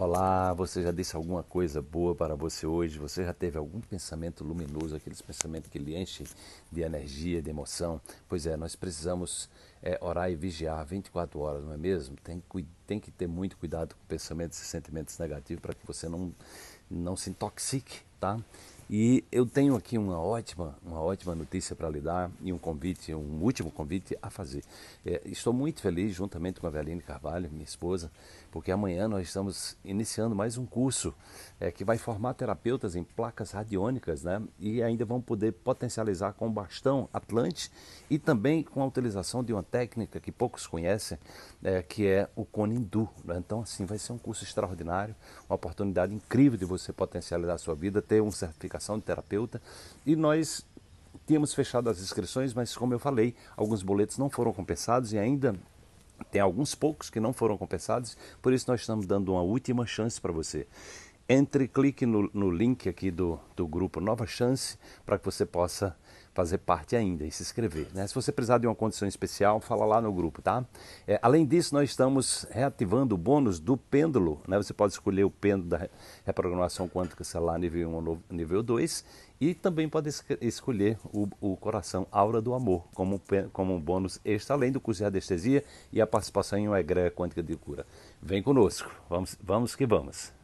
Olá, você já disse alguma coisa boa para você hoje? Você já teve algum pensamento luminoso, aqueles pensamentos que lhe enchem de energia, de emoção? Pois é, nós precisamos é, orar e vigiar 24 horas, não é mesmo? Tem, tem que ter muito cuidado com pensamentos e sentimentos negativos para que você não, não se intoxique, tá? E eu tenho aqui uma ótima, uma ótima notícia para lhe dar e um convite, um último convite a fazer. É, estou muito feliz, juntamente com a Aveline Carvalho, minha esposa, porque amanhã nós estamos iniciando mais um curso é, que vai formar terapeutas em placas radiônicas, né? E ainda vão poder potencializar com o bastão Atlante e também com a utilização de uma técnica que poucos conhecem, é, que é o cone Né? Então, assim, vai ser um curso extraordinário, uma oportunidade incrível de você potencializar a sua vida, ter um certificado de terapeuta. E nós tínhamos fechado as inscrições, mas como eu falei, alguns boletos não foram compensados e ainda tem alguns poucos que não foram compensados, por isso nós estamos dando uma última chance para você entre, clique no, no link aqui do, do grupo Nova Chance para que você possa fazer parte ainda e se inscrever. Né? Se você precisar de uma condição especial, fala lá no grupo, tá? É, além disso, nós estamos reativando o bônus do pêndulo. Né? Você pode escolher o pêndulo da reprogramação quântica celular nível 1 ou nível 2 e também pode escolher o, o coração Aura do Amor como, como um bônus extra, além do curso de radiestesia e a participação em uma egréia quântica de cura. Vem conosco, vamos, vamos que vamos!